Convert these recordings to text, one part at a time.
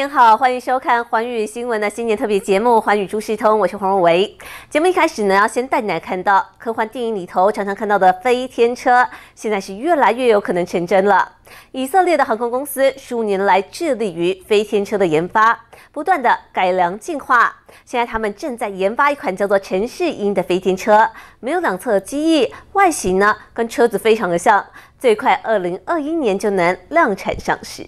您好，欢迎收看《环宇新闻》的新年特别节目《环宇诸事通》，我是黄若维。节目一开始呢，要先带你来看到科幻电影里头常常看到的飞天车，现在是越来越有可能成真了。以色列的航空公司数年来致力于飞天车的研发，不断的改良进化。现在他们正在研发一款叫做“城市鹰”的飞天车，没有两侧机翼，外形呢跟车子非常的像，最快二零二一年就能量产上市。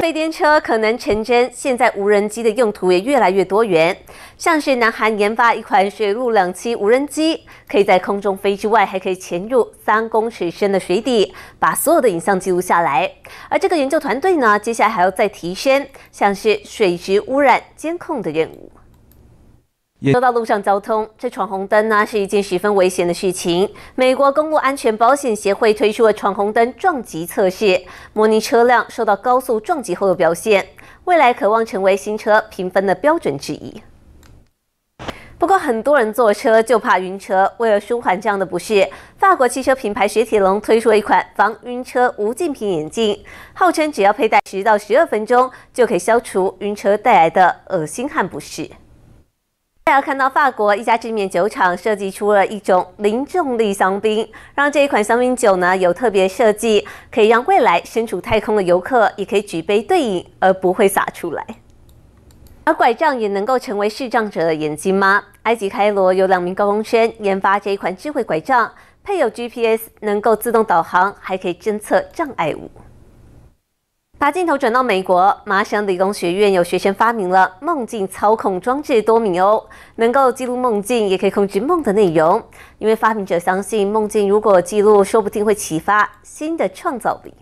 飞天车可能成真，现在无人机的用途也越来越多元。像是南韩研发一款水陆两栖无人机，可以在空中飞之外，还可以潜入三公尺深的水底，把所有的影像记录下来。而这个研究团队呢，接下来还要再提升，像是水质污染监控的任务。说到路上交通，这闯红灯呢是一件十分危险的事情。美国公路安全保险协会推出了闯红灯撞击测试，模拟车辆受到高速撞击后的表现，未来渴望成为新车评分的标准之一。不过，很多人坐车就怕晕车，为了舒缓这样的不适，法国汽车品牌雪铁龙推出了一款防晕车无镜片眼镜，号称只要佩戴十到十二分钟，就可以消除晕车带来的恶心、和不适。大家看到法国一家知名酒厂设计出了一种零重力香槟，让这一款香槟酒呢有特别设计，可以让未来身处太空的游客也可以举杯对饮而不会洒出来。而拐杖也能够成为视障者的眼睛吗？埃及开罗有两名高中生研发这一款智慧拐杖，配有 GPS，能够自动导航，还可以侦测障碍物。把镜头转到美国，麻省理工学院有学生发明了梦境操控装置多米欧，能够记录梦境，也可以控制梦的内容。因为发明者相信，梦境如果记录，说不定会启发新的创造力。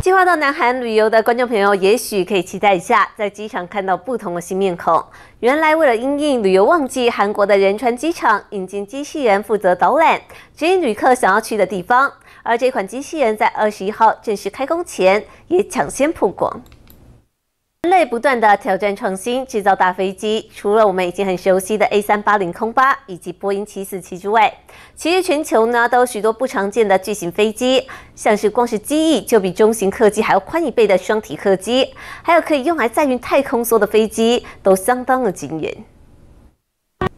计划到南韩旅游的观众朋友，也许可以期待一下，在机场看到不同的新面孔。原来，为了应对旅游旺季，韩国的仁川机场引进机器人负责导览，指引旅客想要去的地方。而这款机器人在二十一号正式开工前，也抢先曝光。在不断的挑战创新，制造大飞机。除了我们已经很熟悉的 A 三八零空八以及波音七四七之外，其实全球呢都有许多不常见的巨型飞机，像是光是机翼就比中型客机还要宽一倍的双体客机，还有可以用来载运太空梭的飞机，都相当的惊人。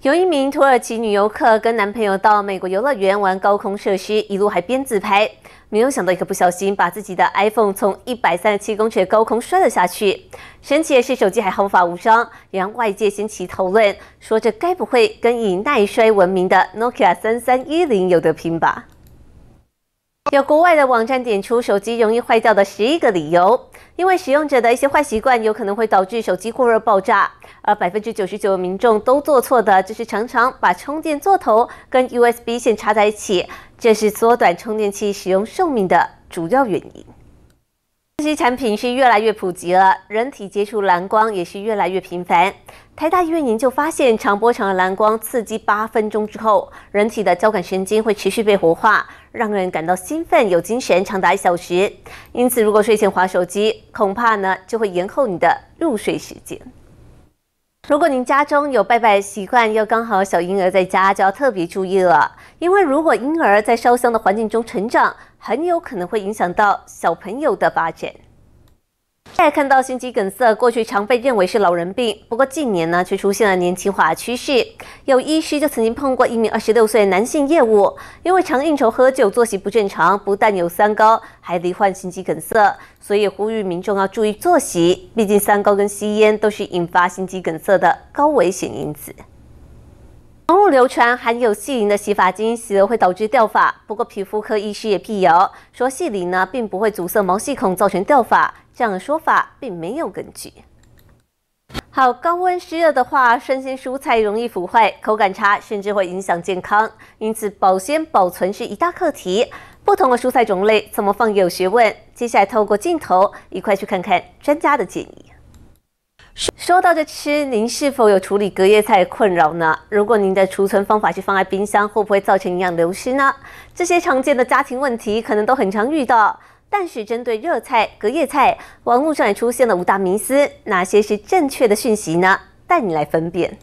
有一名土耳其女游客跟男朋友到美国游乐园玩高空设施，一路还边自拍，没有想到一个不小心把自己的 iPhone 从一百三十七公尺高空摔了下去。神奇的是手机还毫发无伤，也让外界掀起讨论，说这该不会跟以耐摔闻名的 Nokia 三三一零有得拼吧？有国外的网站点出手机容易坏掉的十一个理由，因为使用者的一些坏习惯有可能会导致手机过热爆炸。而百分之九十九民众都做错的就是常常把充电座头跟 USB 线插在一起，这是缩短充电器使用寿命的主要原因。这些产品是越来越普及了，人体接触蓝光也是越来越频繁。台大医院研究发现，长波长的蓝光刺激八分钟之后，人体的交感神经会持续被活化，让人感到兴奋有精神长达一小时。因此，如果睡前划手机，恐怕呢就会延后你的入睡时间。如果您家中有拜拜习惯，又刚好小婴儿在家，就要特别注意了，因为如果婴儿在烧香的环境中成长，很有可能会影响到小朋友的发展。再看到心肌梗塞，过去常被认为是老人病，不过近年呢却出现了年轻化趋势。有医师就曾经碰过一名二十六岁男性业务，因为常应酬喝酒、作息不正常，不但有三高，还罹患心肌梗塞，所以呼吁民众要注意作息。毕竟三高跟吸烟都是引发心肌梗塞的高危险因子。网络流传含有细磷的洗发精洗了会导致掉发，不过皮肤科医师也辟谣，说细磷呢并不会阻塞毛细孔造成掉发，这样的说法并没有根据。好，高温湿热的话，生鲜蔬菜容易腐坏，口感差，甚至会影响健康，因此保鲜保存是一大课题。不同的蔬菜种类怎么放有学问，接下来透过镜头一块去看看专家的建议。说到这吃，您是否有处理隔夜菜困扰呢？如果您的储存方法是放在冰箱，会不会造成营养流失呢？这些常见的家庭问题可能都很常遇到，但是针对热菜、隔夜菜，网络上也出现了五大迷思，哪些是正确的讯息呢？带你来分辨。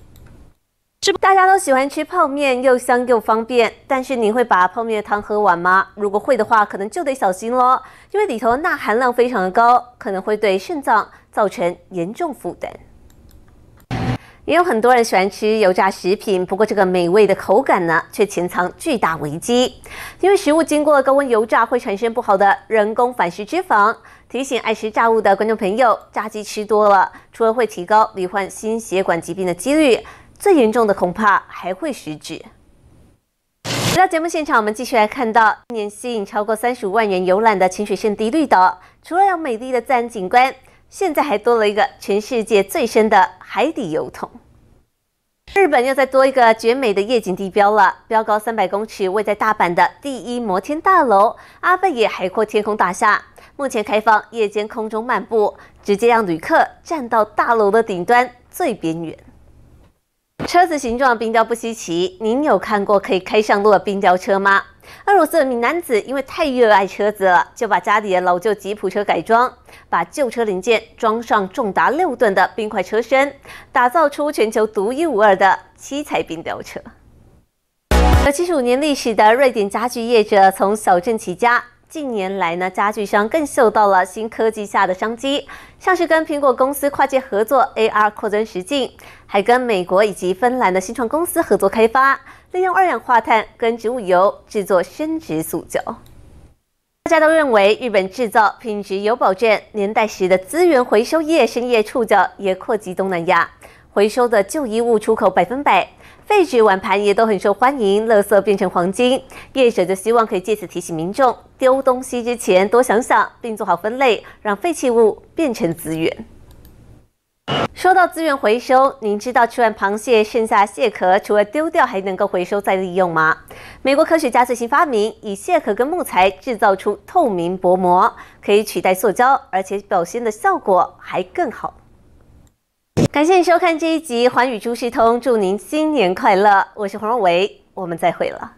大家都喜欢吃泡面，又香又方便。但是你会把泡面的汤喝完吗？如果会的话，可能就得小心咯，因为里头钠含量非常的高，可能会对肾脏造成严重负担。也有很多人喜欢吃油炸食品，不过这个美味的口感呢，却潜藏巨大危机。因为食物经过高温油炸，会产生不好的人工反式脂肪。提醒爱吃炸物的观众朋友，炸鸡吃多了，除了会提高罹患心血管疾病的几率。最严重的恐怕还会失智。回到节目现场，我们继续来看到今年吸引超过三十五万人游览的清水县第一岛，除了有美丽的自然景观，现在还多了一个全世界最深的海底油桶。日本又再多一个绝美的夜景地标了，标高三百公尺，位在大阪的第一摩天大楼——阿倍野海阔天空大厦，目前开放夜间空中漫步，直接让旅客站到大楼的顶端最边缘。车子形状冰雕不稀奇，您有看过可以开上路的冰雕车吗？俄罗斯名男子因为太热爱车子了，就把家里的老旧吉普车改装，把旧车零件装上重达六吨的冰块车身，打造出全球独一无二的七彩冰雕车。有七十五年历史的瑞典家具业者，从小镇起家。近年来呢，家具商更嗅到了新科技下的商机，像是跟苹果公司跨界合作 AR 扩增实境，还跟美国以及芬兰的新创公司合作开发，利用二氧化碳跟植物油制作生殖塑胶。大家都认为日本制造品质有保证，年代时的资源回收业深夜触角也扩及东南亚。回收的旧衣物出口百分百，废纸碗盘也都很受欢迎。垃圾变成黄金，业者就希望可以借此提醒民众，丢东西之前多想想，并做好分类，让废弃物变成资源。说到资源回收，您知道吃完螃蟹剩下蟹壳，除了丢掉，还能够回收再利用吗？美国科学家最新发明，以蟹壳跟木材制造出透明薄膜，可以取代塑胶，而且表现的效果还更好。感谢收看这一集《寰宇诸事通》，祝您新年快乐！我是黄荣维，我们再会了。